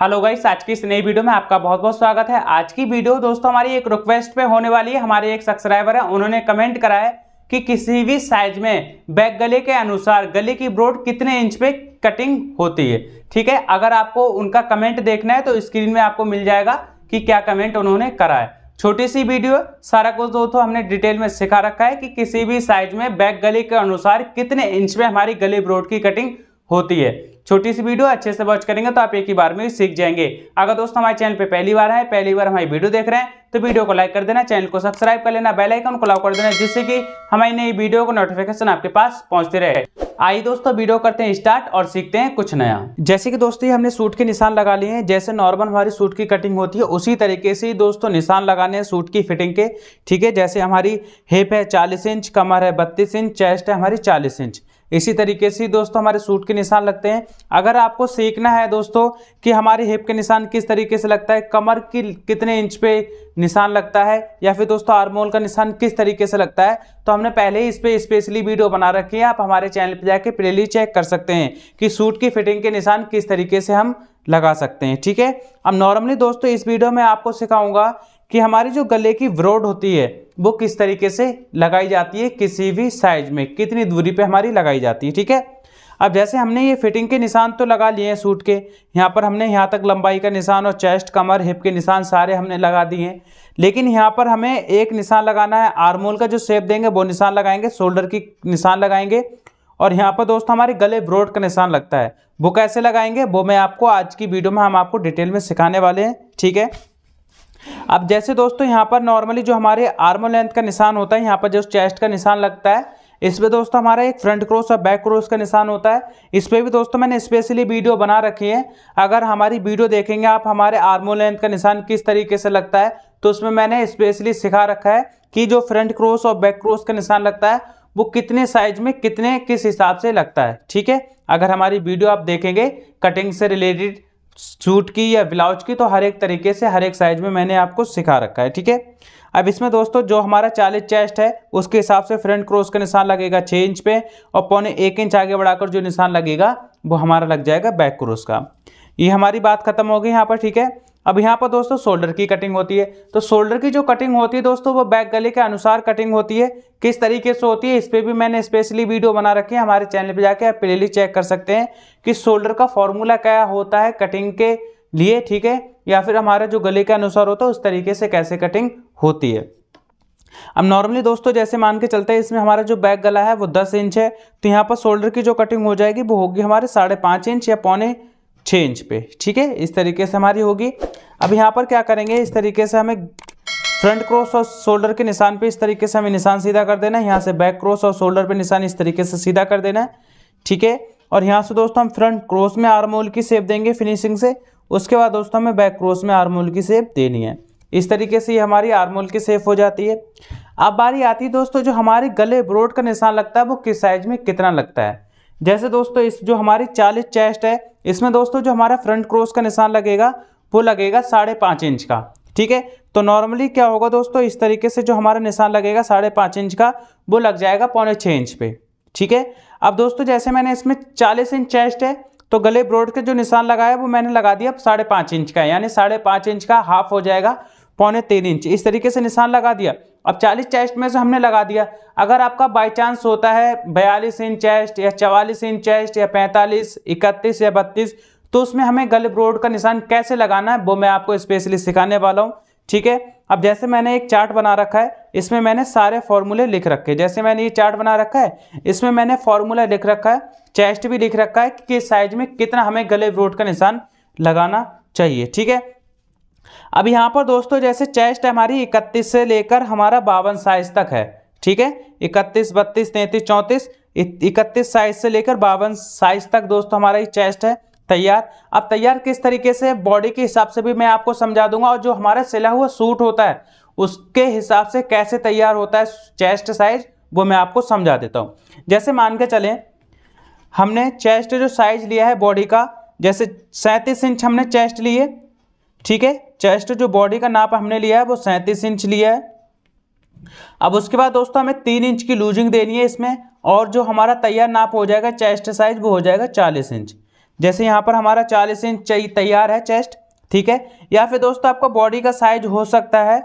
hello guys आज की इस नई वीडियो में आपका बहुत बहुत स्वागत है आज की वीडियो दोस्तों हमारी एक रिक्वेस्ट पे होने वाली है हमारे एक सब्सक्राइबर है उन्होंने कमेंट करा है कि किसी भी साइज में बैक गले के अनुसार गले की ब्रोड कितने इंच पे कटिंग होती है ठीक है अगर आपको उनका कमेंट देखना है तो स्क्रीन में आपको मिल जाएगा कि क्या कमेंट उन्होंने करा है छोटी सी वीडियो सारा कुछ दोस्तों हमने डिटेल में सिखा रखा है कि किसी भी साइज में बैक गले के अनुसार कितने इंच में हमारी गले ब्रोड की कटिंग होती है छोटी सी वीडियो अच्छे से वॉच करेंगे तो आप एक ही बार में सीख जाएंगे अगर दोस्तों हमारे चैनल पर पहली बार है पहली बार हमारी वीडियो देख रहे हैं तो वीडियो को लाइक कर देना चैनल को सब्सक्राइब कर लेना बेल आइकन को लाउ कर देना जिससे कि हमारी नई वीडियो को नोटिफिकेशन आपके पास पहुंचते रहे आइए दोस्तों वीडियो करते हैं स्टार्ट और सीखते हैं कुछ नया जैसे कि दोस्तों हमने सूट के निशान लगा लिए हैं जैसे नॉर्मल हमारी सूट की कटिंग होती है उसी तरीके से दोस्तों निशान लगाने हैं सूट की फिटिंग के ठीक है जैसे हमारी हिप है चालीस इंच कमर है बत्तीस इंच चेस्ट है हमारी चालीस इंच इसी तरीके से दोस्तों हमारे सूट के निशान लगते हैं अगर आपको सीखना है दोस्तों कि हमारे हिप के निशान किस तरीके से लगता है कमर की कितने इंच पे निशान लगता है या फिर दोस्तों आर्मोल का निशान किस तरीके से लगता है तो हमने पहले ही इस पर स्पेशली वीडियो बना रखी है आप हमारे चैनल पर जाके प्लेली चेक कर सकते हैं कि सूट की फिटिंग के निशान किस तरीके से हम लगा सकते हैं ठीक है अब नॉर्मली दोस्तों इस वीडियो में आपको सिखाऊंगा कि हमारी जो गले की ब्रोड होती है वो किस तरीके से लगाई जाती है किसी भी साइज में कितनी दूरी पे हमारी लगाई जाती है ठीक है अब जैसे हमने ये फिटिंग के निशान तो लगा लिए हैं सूट के यहाँ पर हमने यहाँ तक लंबाई का निशान और चेस्ट कमर हिप के निशान सारे हमने लगा दिए हैं लेकिन यहाँ पर हमें एक निशान लगाना है आर्मोल का जो शेप देंगे वो निशान लगाएंगे शोल्डर की निशान लगाएंगे और यहाँ पर दोस्तों हमारे गले ब्रोड का निशान लगता है वो कैसे लगाएंगे वो मैं आपको आज की वीडियो में हम आपको डिटेल में सिखाने वाले हैं ठीक है अब जैसे दोस्तों यहाँ पर नॉर्मली जो हमारे आर्मो लेंथ का निशान होता है यहाँ पर जो चेस्ट का निशान लगता है इस पर दोस्तों हमारा एक फ्रंट क्रॉस और बैक क्रॉस का निशान होता है इस पर भी दोस्तों मैंने स्पेशली वीडियो बना रखी है अगर हमारी वीडियो देखेंगे आप हमारे आर्मो लेंथ का निशान किस तरीके से लगता है तो उसमें मैंने स्पेशली सिखा रखा है कि जो फ्रंट क्रॉस और बैक क्रॉस का निशान लगता है वो कितने साइज में कितने किस हिसाब से लगता है ठीक है अगर हमारी वीडियो आप देखेंगे कटिंग से रिलेटेड सूट की या ब्लाउज की तो हर एक तरीके से हर एक साइज में मैंने आपको सिखा रखा है ठीक है अब इसमें दोस्तों जो हमारा चालीस चेस्ट है उसके हिसाब से फ्रंट क्रॉस का निशान लगेगा छः इंच पे और पौने एक इंच आगे बढ़ाकर जो निशान लगेगा वो हमारा लग जाएगा बैक क्रॉस का ये हमारी बात खत्म हो गई यहाँ पर ठीक है अब यहाँ पर दोस्तों शोल्डर की कटिंग होती है तो शोल्डर की जो कटिंग होती है दोस्तों वो बैक गले के अनुसार कटिंग होती है किस तरीके से होती है इस पर भी मैंने स्पेशली वीडियो बना रखी है हमारे चैनल पर जाके आप प्ले चेक कर सकते हैं कि शोल्डर का फॉर्मूला क्या होता है कटिंग के लिए ठीक है या फिर हमारा जो गले के अनुसार होता है उस तरीके से कैसे कटिंग होती है अब नॉर्मली दोस्तों जैसे मान के चलते हैं इसमें हमारा जो बैक गला है वो दस इंच है तो यहाँ पर शोल्डर की जो कटिंग हो जाएगी वो होगी हमारे साढ़े पाँच इंच या पौने छः इंच पे ठीक है इस तरीके से हमारी होगी अब यहाँ पर क्या करेंगे इस तरीके से हमें फ्रंट क्रॉस और शोल्डर के निशान पे इस तरीके से हमें निशान सीधा कर देना है यहाँ से बैक क्रॉस और शोल्डर पे निशान इस तरीके से सीधा कर देना है ठीक है और यहाँ से दोस्तों हम फ्रंट क्रॉस में आर्मोल की सेप देंगे फिनिशिंग से उसके बाद दोस्तों हमें बैक क्रॉस में आर्मोल की सेप देनी है इस तरीके से ये हमारी आर्मोल की सेप हो जाती है अब बारी आती है दोस्तों जो हमारे गले ब्रोड का निशान लगता है वो किस साइज में कितना लगता है जैसे दोस्तों इस जो हमारी चालीस चेस्ट है इसमें दोस्तों जो हमारा फ्रंट क्रॉस का निशान लगेगा वो लगेगा साढ़े पाँच इंच का ठीक है तो नॉर्मली क्या होगा दोस्तों इस तरीके से जो हमारा निशान लगेगा साढ़े पाँच इंच का वो लग जाएगा पौने छः इंच पे ठीक है अब दोस्तों जैसे मैंने इसमें चालीस इंच चेस्ट है तो गले ब्रोड के जो निशान लगाया वो मैंने लगा दिया साढ़े पाँच इंच का यानी साढ़े पाँच इंच का हाफ हो जाएगा पौने तीन इंच इस तरीके से निशान लगा दिया अब 40 चेस्ट में से हमने लगा दिया अगर आपका बाई चांस होता है बयालीस इंच चेस्ट या चवालीस इंच चेस्ट या पैंतालीस इकतीस या बत्तीस तो उसमें हमें गल ब्रोड का निशान कैसे लगाना है वो मैं आपको स्पेशली सिखाने वाला हूँ ठीक है अब जैसे मैंने एक चार्ट बना रखा है इसमें मैंने सारे फॉर्मूले लिख रखे हैं जैसे मैंने ये चार्ट बना रखा है इसमें मैंने फॉर्मूला लिख रखा है चेस्ट भी लिख रखा है कि किस साइज में कितना हमें गले ब्रोड का निशान लगाना चाहिए ठीक है अब यहाँ पर दोस्तों जैसे चेस्ट हमारी इकतीस से लेकर हमारा बावन साइज तक है ठीक है इकतीस बत्तीस तैंतीस चौंतीस इकतीस साइज से लेकर बावन साइज तक दोस्तों हमारा ये चेस्ट है तैयार अब तैयार किस तरीके से बॉडी के हिसाब से भी मैं आपको समझा दूंगा और जो हमारा सिला हुआ सूट होता है उसके हिसाब से कैसे तैयार होता है चेस्ट साइज वो मैं आपको समझा देता हूँ जैसे मान के चलें हमने चेस्ट जो साइज लिया है बॉडी का जैसे सैंतीस इंच हमने चेस्ट लिए ठीक है चेस्ट जो बॉडी का नाप हमने लिया है वो सैंतीस इंच लिया है अब उसके बाद दोस्तों हमें तीन इंच की लूजिंग देनी है इसमें और जो हमारा तैयार नाप हो जाएगा चेस्ट साइज वो हो जाएगा चालीस इंच जैसे यहाँ पर हमारा चालीस इंच तैयार है चेस्ट ठीक है या फिर दोस्तों आपका बॉडी का साइज हो सकता है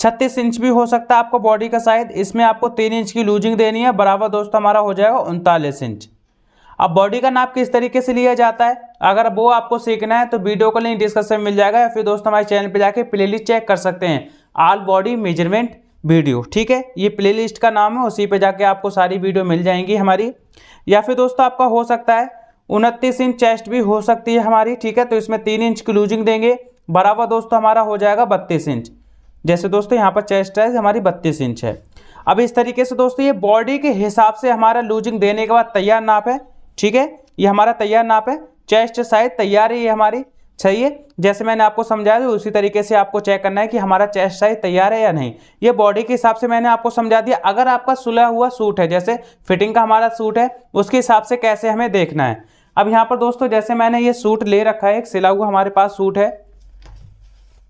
छत्तीस इंच भी हो सकता है आपका बॉडी का साइज इसमें आपको तीन इंच की लूजिंग देनी है बराबर दोस्तों हमारा हो जाएगा उनतालीस इंच अब बॉडी का नाप किस तरीके से लिया जाता है अगर वो आपको सीखना है तो वीडियो को लिंक डिस्क्रिप्शन मिल जाएगा या फिर दोस्तों हमारे चैनल पर जाके प्लेलिस्ट चेक कर सकते हैं आल बॉडी मेजरमेंट वीडियो ठीक है ये प्ले का नाम है उसी पर जाके आपको सारी वीडियो मिल जाएंगी हमारी या फिर दोस्तों आपका हो सकता है उनतीस इंच चेस्ट भी हो सकती है हमारी ठीक है तो इसमें तीन इंच की लूजिंग देंगे बराबर दोस्तों हमारा हो जाएगा बत्तीस इंच जैसे दोस्तों यहाँ पर चेस्ट है हमारी बत्तीस इंच है अब इस तरीके से दोस्तों ये बॉडी के हिसाब से हमारा लूजिंग देने के बाद तैयार नाप है ठीक है ये हमारा तैयार नाप है चेस्ट साइज तैयार है ये हमारी चाहिए जैसे मैंने आपको समझाया उसी तरीके से आपको चेक करना है कि हमारा चेस्ट साइज तैयार है या नहीं ये बॉडी के हिसाब से मैंने आपको समझा दिया अगर आपका सुलह हुआ सूट है जैसे फिटिंग का हमारा सूट है उसके हिसाब से कैसे हमें देखना है अब यहाँ पर दोस्तों जैसे मैंने ये सूट ले रखा है एक सिला हुआ हमारे पास सूट है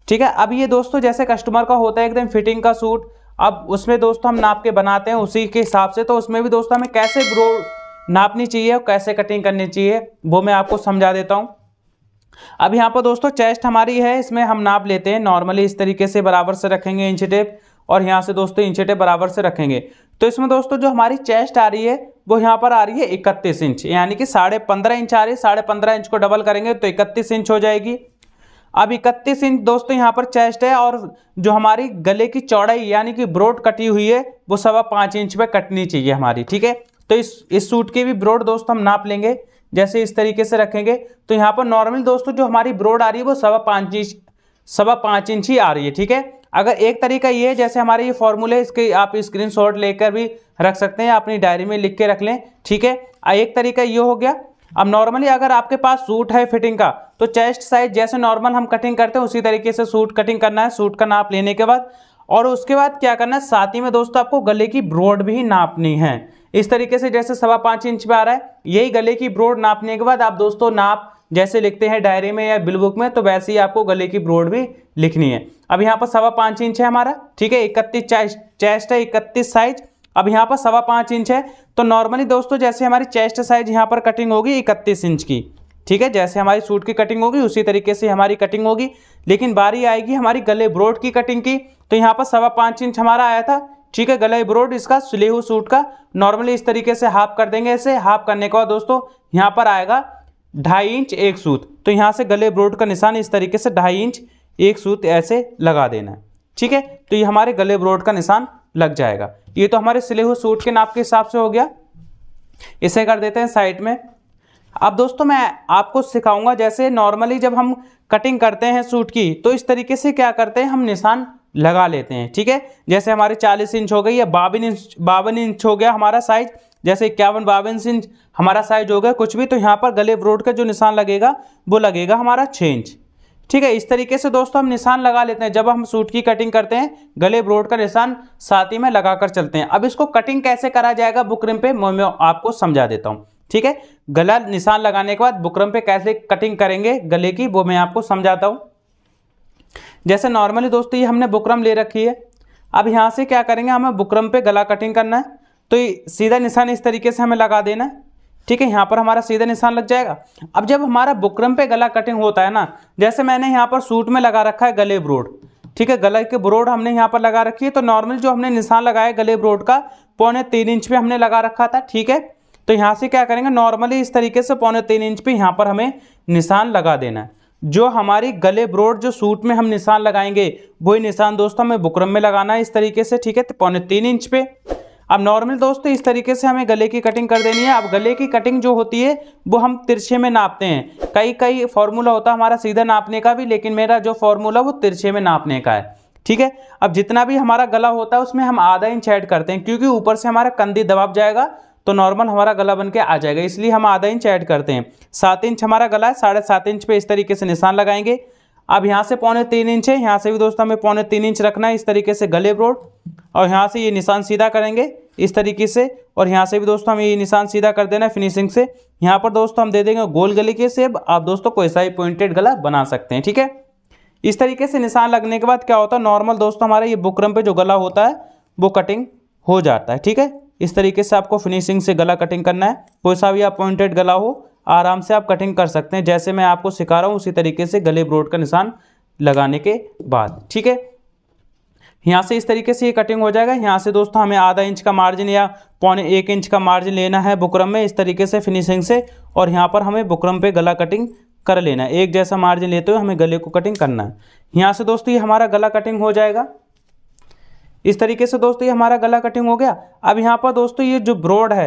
ठीक है अब ये दोस्तों जैसे कस्टमर का होता है एकदम फिटिंग का सूट अब उसमें दोस्तों हम नाप के बनाते हैं उसी के हिसाब से तो उसमें भी दोस्तों हमें कैसे ग्रो नापनी चाहिए और कैसे कटिंग करनी चाहिए वो मैं आपको समझा देता हूँ अब यहाँ पर दोस्तों चेस्ट हमारी है इसमें हम नाप लेते हैं नॉर्मली इस तरीके से बराबर से रखेंगे इंच टेप और यहाँ से दोस्तों इंच टेप बराबर से रखेंगे तो इसमें दोस्तों जो हमारी चेस्ट आ रही है वो यहाँ पर आ रही है इकतीस इंच यानी कि साढ़े पंद्रह इंच आ रही है साढ़े पंद्रह इंच को डबल करेंगे तो इकतीस इंच हो जाएगी अब इकतीस इंच दोस्तों यहाँ पर चेस्ट है और जो हमारी गले की चौड़ाई यानी कि ब्रोड कटी हुई है वो सवा पाँच इंच में कटनी चाहिए हमारी ठीक है तो इस इस सूट की भी ब्रोड दोस्त हम नाप लेंगे जैसे इस तरीके से रखेंगे तो यहाँ पर नॉर्मल दोस्तों जो हमारी ब्रोड आ रही है वो सवा पाँच इंच सवा पाँच इंच ही आ रही है ठीक है अगर एक तरीका ये है जैसे हमारे ये फॉर्मूले इसके आप स्क्रीन शॉट लेकर भी रख सकते हैं अपनी डायरी में लिख के रख लें ठीक है एक तरीका ये हो गया अब नॉर्मली अगर आपके पास सूट है फिटिंग का तो चेस्ट साइज जैसे नॉर्मल हम कटिंग करते हैं उसी तरीके से सूट कटिंग करना है सूट का नाप लेने के बाद और उसके बाद क्या करना है साथ ही में दोस्तों आपको गले की ब्रॉड भी नापनी है इस तरीके से जैसे सवा पाँच इंच पे आ रहा है यही गले की ब्रोड नापने के बाद आप दोस्तों नाप जैसे लिखते हैं डायरी में या बिल बुक में तो वैसे ही आपको गले की ब्रोड भी लिखनी है अब यहाँ पर सवा पाँच इंच है हमारा ठीक है इकतीस चेस्ट है इकतीस साइज अब यहाँ पर सवा पाँच इंच है तो नॉर्मली दोस्तों जैसे हमारी चेस्ट साइज यहाँ पर कटिंग होगी इकतीस इंच की ठीक है जैसे हमारी सूट की कटिंग होगी उसी तरीके से हमारी कटिंग होगी लेकिन बारी आएगी हमारी गले ब्रोड की कटिंग की तो यहाँ पर सवा पाँच इंच हमारा आया था ठीक है गलाई ब्रोड इसका स्लेहू सूट का नॉर्मली इस तरीके से हाफ कर देंगे ऐसे हाफ करने के बाद दोस्तों यहाँ पर आएगा ढाई इंच एक सूत तो यहाँ से गले ब्रोड का निशान इस तरीके से ढाई इंच एक सूत ऐसे लगा देना है ठीक है तो ये हमारे गले ब्रोड का निशान लग जाएगा ये तो हमारे स्लेहू सूट के नाप के हिसाब से हो गया इसे कर देते हैं साइड में अब दोस्तों मैं आपको सिखाऊंगा जैसे नॉर्मली जब हम कटिंग करते हैं सूट की तो इस तरीके से क्या करते हैं हम निशान लगा लेते हैं ठीक है जैसे हमारे चालीस इंच हो गई या बावन इंच बावन इंच हो गया हमारा साइज जैसे इक्यावन बावन इंच हमारा साइज हो गया कुछ भी तो यहाँ पर गले ब्रोड का जो निशान लगेगा वो लगेगा हमारा छः इंच ठीक है इस तरीके से दोस्तों हम निशान लगा लेते हैं जब हम सूट की कटिंग करते हैं गले ब्रोड का निशान साथ ही में लगाकर चलते हैं अब इसको कटिंग कैसे करा जाएगा बुकरम पे मैं आपको समझा देता हूँ ठीक है गला निशान लगाने के बाद बुकरम पे कैसे कटिंग करेंगे गले की वो मैं आपको समझाता हूँ जैसे नॉर्मली दोस्तों ये हमने बुकरम ले रखी है अब यहाँ से क्या करेंगे हमें बुकरम पे गला कटिंग करना है तो सीधा निशान इस तरीके से हमें लगा देना है ठीक है यहाँ पर हमारा सीधा निशान लग जाएगा अब जब हमारा बुकरम पे गला कटिंग होता है ना जैसे मैंने यहाँ पर सूट में लगा रखा है गले ब्रोड ठीक है गले के ब्रोड हमने यहाँ पर लगा रखी है तो नॉर्मल जो हमने निशान लगाया गले ब्रोड का पौने तीन इंच पर हमने लगा रखा था ठीक है तो यहाँ से क्या करेंगे नॉर्मली इस तरीके से पौने तीन इंच पर यहाँ पर हमें निशान लगा देना है जो हमारी गले ब्रोड जो सूट में हम निशान लगाएंगे वही निशान दोस्तों हमें बुकरम में लगाना है इस तरीके से ठीक है तो पौने तीन इंच पे अब नॉर्मल दोस्तों इस तरीके से हमें गले की कटिंग कर देनी है अब गले की कटिंग जो होती है वो हम तिरछे में नापते हैं कई कई फॉर्मूला होता है हमारा सीधा नापने का भी लेकिन मेरा जो फॉर्मूला वो तिरछे में नापने का है ठीक है अब जितना भी हमारा गला होता है उसमें हम आधा इंच ऐड करते हैं क्योंकि ऊपर से हमारा कंधी दबाव जाएगा तो नॉर्मल हमारा गला बन के आ जाएगा इसलिए हम आधा इंच ऐड करते हैं सात इंच हमारा गला है साढ़े सात इंच पे इस तरीके से निशान लगाएंगे अब यहाँ से पौने तीन इंच है यहाँ से भी दोस्तों हमें पौने तीन इंच रखना है इस तरीके से गले ब्रोड और यहाँ से ये निशान सीधा करेंगे इस तरीके से और यहाँ से भी दोस्तों हमें ये निशान सीधा कर देना है फिनिशिंग से यहाँ पर दोस्तों हम दे देंगे गोल गले के सेब आप दोस्तों कोई सा ही पॉइंटेड गला बना सकते हैं ठीक है इस तरीके से निशान लगने के बाद क्या होता है नॉर्मल दोस्तों हमारे ये बुकरम पे जो गला होता है वो कटिंग हो जाता है ठीक है इस तरीके से आपको फिनिशिंग से गला कटिंग करना है कोई सा भी अपॉइंटेड गला हो आराम से आप कटिंग कर सकते हैं जैसे मैं आपको सिखा रहा हूँ उसी तरीके से गले ब्रोड का निशान लगाने के बाद ठीक है यहाँ से इस तरीके से ये कटिंग हो जाएगा यहाँ से दोस्तों हमें आधा इंच का मार्जिन या पौने एक इंच का मार्जिन लेना है बुकरम में इस तरीके से फिनिशिंग से और यहाँ पर हमें बुकरम पे गला कटिंग कर लेना है एक जैसा मार्जिन लेते हुए हमें गले को कटिंग करना है यहाँ से दोस्तों ये हमारा गला कटिंग हो जाएगा इस तरीके से दोस्तों ये हमारा गला कटिंग हो गया अब यहाँ पर दोस्तों ये जो ब्रॉड है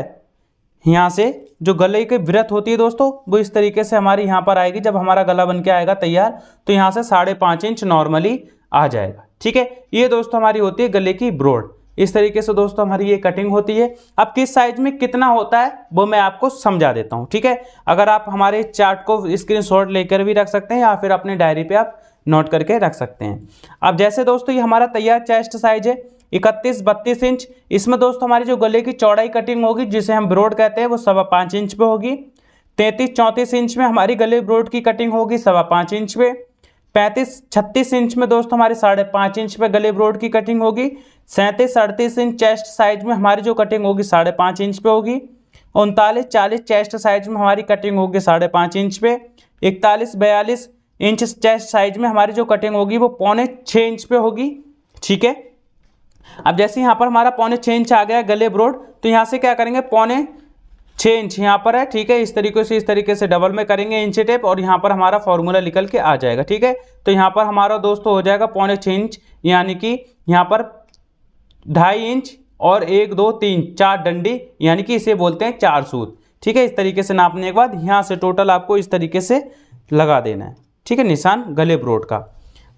यहाँ से जो गले की व्रत होती है दोस्तों वो इस तरीके से हमारी यहाँ पर आएगी जब हमारा गला बन के आएगा तैयार तो यहाँ से साढ़े पाँच इंच नॉर्मली आ जाएगा ठीक है ये दोस्तों हमारी होती है गले की ब्रॉड इस तरीके से दोस्तों हमारी ये कटिंग होती है अब किस साइज में कितना होता है वो मैं आपको समझा देता हूँ ठीक है अगर आप हमारे चार्ट को स्क्रीन लेकर भी रख सकते हैं या फिर अपने डायरी पे आप नोट करके रख सकते हैं अब जैसे दोस्तों ये हमारा तैयार चेस्ट साइज है इकतीस बत्तीस इंच इसमें दोस्तों हमारी जो गले की चौड़ाई कटिंग होगी जिसे हम ब्रोड कहते हैं वो सवा पाँच इंच पे होगी तैंतीस चौंतीस इंच में हमारी गले ब्रोड की कटिंग होगी सवा पाँच इंच पे पैंतीस छत्तीस इंच में दोस्तों हमारी साढ़े पाँच इंच पे गले ब्रोड की कटिंग होगी सैंतीस अड़तीस इंच चेस्ट साइज में हमारी जो कटिंग होगी साढ़े पाँच इंच पे होगी उनतालीस चालीस चेस्ट साइज में हमारी कटिंग होगी साढ़े पाँच इंच पे इकतालीस बयालीस इंच चेस्ट साइज में हमारी जो कटिंग होगी वो पौने छः इंच पे होगी ठीक है अब जैसे यहाँ पर हमारा पौने छः इंच आ गया गले ब्रोड तो यहाँ से क्या करेंगे पौने छः इंच यहाँ पर है ठीक है इस तरीके से इस तरीके से डबल में करेंगे इंच टेप और यहाँ पर हमारा फॉर्मूला निकल के आ जाएगा ठीक है तो यहाँ पर हमारा दोस्तों हो जाएगा पौने छः इंच यानी कि यहाँ पर ढाई इंच और एक दो तीन चार डंडी यानी कि इसे बोलते हैं चार सूद ठीक है इस तरीके से नापने के बाद यहाँ से टोटल आपको इस तरीके से लगा देना है ठीक है निशान गले ब्रोड का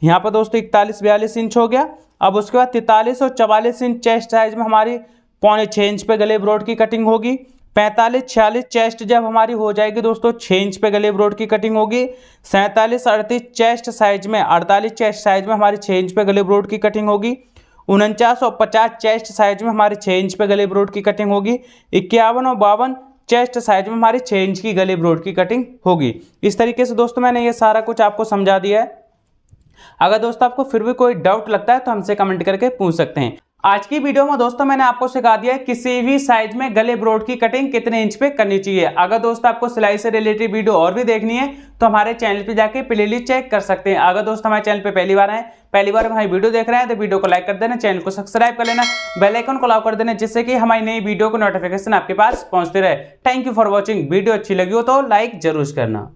यहाँ पर दोस्तों इकतालीस बयालीस इंच हो गया अब उसके बाद तैतालीस और चवालीस इंच चेस्ट साइज में हमारी पौने छः इंच पे गले ब्रोड की कटिंग होगी पैंतालीस छियालीस चेस्ट जब हमारी हो जाएगी दोस्तों छः इंच पे गले ब्रोड की कटिंग होगी सैंतालीस अड़तीस चेस्ट साइज में अड़तालीस चेस्ट साइज में हमारी छः इंच पे गले ब्रोड की कटिंग होगी उनचास और पचास चेस्ट साइज में हमारे छः इंच पे गले ब्रोड की कटिंग होगी इक्यावन और बावन चेस्ट साइज में हमारी छः इंच की गले ब्रोड की कटिंग होगी इस तरीके से दोस्तों मैंने ये सारा कुछ आपको समझा दिया है अगर दोस्तों आपको फिर भी कोई डाउट लगता है तो हमसे कमेंट करके पूछ सकते हैं आज की वीडियो में दोस्तों मैंने आपको सिखा दिया है किसी भी साइज में गले ब्रोड की कटिंग कितने इंच पे करनी चाहिए अगर दोस्तों आपको सिलाई से रिलेटेड वीडियो और भी देखनी है तो हमारे चैनल पे जाके प्ले चेक कर सकते हैं अगर दोस्तों हमारे चैनल पे पहली बार आए पहली बार हमारी वीडियो देख रहे हैं तो वीडियो को लाइक कर देना चैनल को सब्सक्राइब कर लेना बेलाइकन को लाव कर देना जिससे कि हमारी नई वीडियो को नोटिफिकेशन आपके पास पहुंचते रहे thank you for watching video अच्छी लगी हो तो लाइक जरूर करना